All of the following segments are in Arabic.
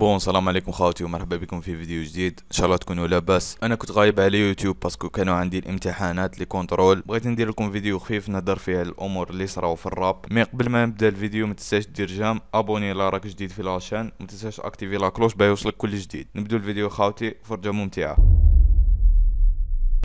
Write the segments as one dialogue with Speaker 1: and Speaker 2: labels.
Speaker 1: بون السلام عليكم خاوتي ومرحبا بكم في فيديو جديد ان شاء الله تكونوا لاباس انا كنت غايب على يوتيوب باسكو كانوا عندي الامتحانات لي كونترول بغيت ندير لكم فيديو خفيف نهضر فيه الامور اللي صراو في الراب مي قبل ما نبدا الفيديو ما تنساش دير جام ابوني لا راك جديد في لاشين ما تنساش اكتيفي لا كلوش باش يوصلك كل جديد نبداو الفيديو خاوتي فرجه ممتعه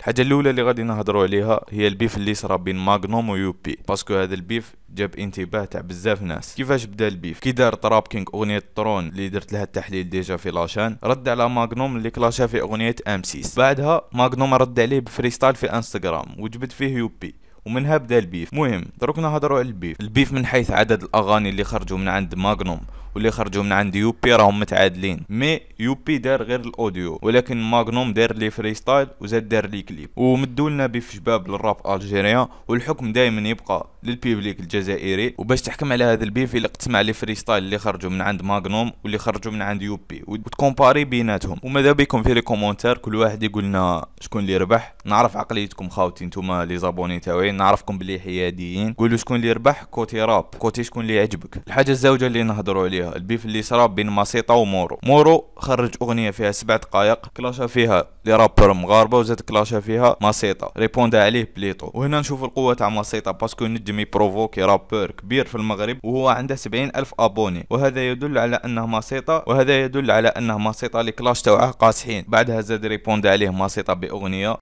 Speaker 1: الحاجه الاولى اللي غادي نهضروا عليها هي البيف اللي صرا بين ماغنوم ويوبي باسكو هذا البيف جاب انتباه تاع بزاف ناس كيفاش بدا البيف كي دار تراب كينغ اغنيه ترون اللي درت لها التحليل ديجا في لاشان رد على ماغنوم اللي كلاشها في اغنيه امسيس بعدها ماغنوم رد عليه بفريستال في انستغرام وجبد فيه يوبي ومنها بدا البيف مهم دروكنا نهضروا على البيف البيف من حيث عدد الاغاني اللي خرجوا من عند ماغنوم واللي خرجوا من عند يوبي راهم متعادلين مي يوبي دار غير الاوديو ولكن ماغنوم دار لي فريستايل وزاد دار لي كليب ومدولنا بيف شباب للراب الجيريان والحكم دائما يبقى للبيبليك الجزائري وباش تحكم على هذا البيف الا تسمع لي فريستايل اللي خرجوا من عند ماغنوم واللي خرجوا من عند يوبي وتكومباري بيناتهم وماذا بكم في لي كومونتير كل واحد يقول لنا شكون اللي ربح نعرف عقليتكم خاوتي نتوما لي زابوني تاوعين نعرفكم بلي حياديين قولوا شكون اللي ربح كوتي راب كوتي شكون اللي عجبك الحاجه الزوجه اللي نهضروا عليها البيف اللي صرا بين ماسيطا ومورو مورو خرج اغنيه فيها سبع دقائق كلاشا فيها دي رابر مغاربه وزاد كلاشا فيها ماسيطا ريبوندا عليه بليطو وهنا نشوف القوه تاع ماسيطا باسكو ينجم يبروفوكي رابر كبير في المغرب وهو عنده 70 الف ابوني وهذا يدل على انه ماسيطا وهذا يدل على انه ماسيطه الكلاش تاعه قاصحين بعدها زاد ريبوندا عليه ماسيطا باغنيه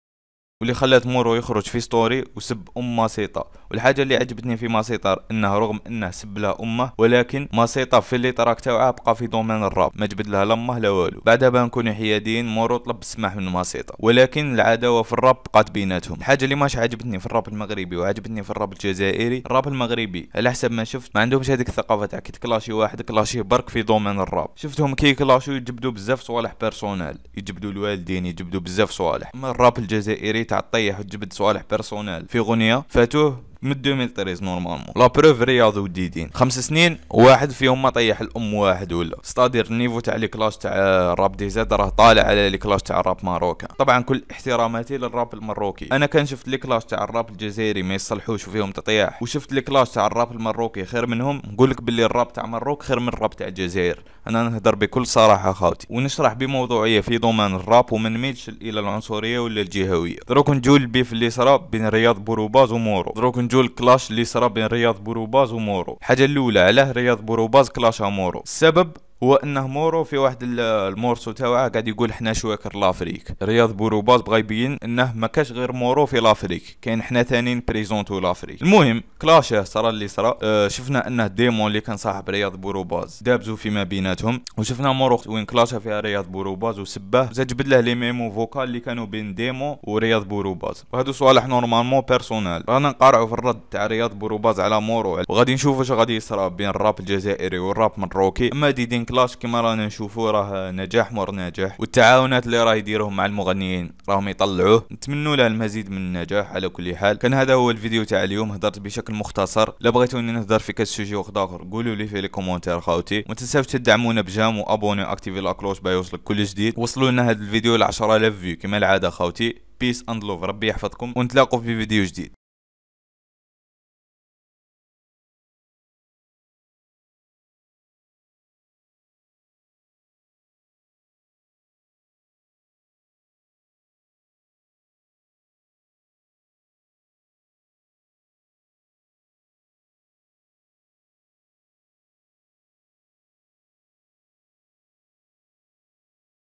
Speaker 1: واللي خلت مورو يخرج في ستوري وسب ام ماسيطا والحاجه اللي عجبتني في ماسيطا انه رغم انه سب لها امه ولكن ماسيطا في اللي تراك تاعها بقى في دومين الراب ما جبد لها لامه لا والو بعدها بنكونوا حيادين مورو طلب السماح من ماسيطا ولكن العداوه في الراب بقات بيناتهم الحاجه اللي ماش عجبتني في الراب المغربي وعجبتني في الراب الجزائري الراب المغربي على حسب ما شفت ما عندهمش هذيك الثقافه تاع كي تكلاشي واحد كلاشي برك في دومين الراب شفتهم كي كلاشيو يجبدوا بزاف صوالح بيرسونال يجبدوا الوالدين يجبدوا بزاف صوالح الراب الجزائري تعطيه وتجبد صوالح بيرسونال في غنية فاتوه من 2013 نورمالمون لا بروف رياض وديدين خمس سنين واحد فيهم ما طيح الام واحد ولا ستادير النيفو تاع لي كلاش تاع راب دي زاد راه طالع على لي كلاش تاع الراب ماروكا طبعا كل احتراماتي للراب المروكي انا كان شفت لي كلاش تاع الراب الجزائري ما يصلحوش فيهم تطيح وشفت لي كلاش تاع الراب المروكي خير منهم نقول لك باللي الراب تاع مروك خير من الراب تاع الجزائر انا نهضر بكل صراحه خاوتي ونشرح بموضوعيه في دومان الراب وما نميلش الى العنصريه ولا الجهويه دروك نجول البيف اللي صرا بين رياض بوروباز ومورو دروك نجول نخرجوا الكلاش اللي صرا بين رياض بوروباز ومورو الحاجه الاولى علاه رياض بوروباز كلاش مورو السبب هو انه مورو في واحد المورسو تاوعه قاعد يقول حنا شواكر لافريك رياض بوروباز بغى يبين انه ما كاش غير مورو في لافريك كاين حنا ثانيين بريزونتو لافريك المهم كلاشة صرا اللي صرا اه شفنا انه ديمون اللي كان صاحب رياض بوروباز دابزو فيما بيناتهم وشفنا مورو وين كلاشة فيها رياض بوروباز وسباه زاد جبد له لي ميمو فوكال اللي كانوا بين ديمو ورياض بوروباز وهادو صوالح نورمالمون بيرسونال رانا نقارعوا في الرد تاع رياض بوروباز على مورو وغادي نشوفوا واش غادي يصرا بين الراب الجزائري والراب من روكي اما ديدين كلاش كما رانا نشوفو راه نجاح مور نجاح والتعاونات اللي راه يديروهم مع المغنيين راهم يطلعوه نتمنوا له المزيد من النجاح على كل حال كان هذا هو الفيديو تاع اليوم هضرت بشكل مختصر لا بغيتوني نهضر في كاس سوجي واحد اخر قولوا لي في لي كومونتير خاوتي ما تنساوش تدعمونا بجام وابوني اكتيفي لا كلوش باش يوصلك كل جديد وصلوا لنا هذا الفيديو ل 10000 فيو كما العاده خاوتي بيس اند لوف ربي يحفظكم ونتلاقوا في فيديو جديد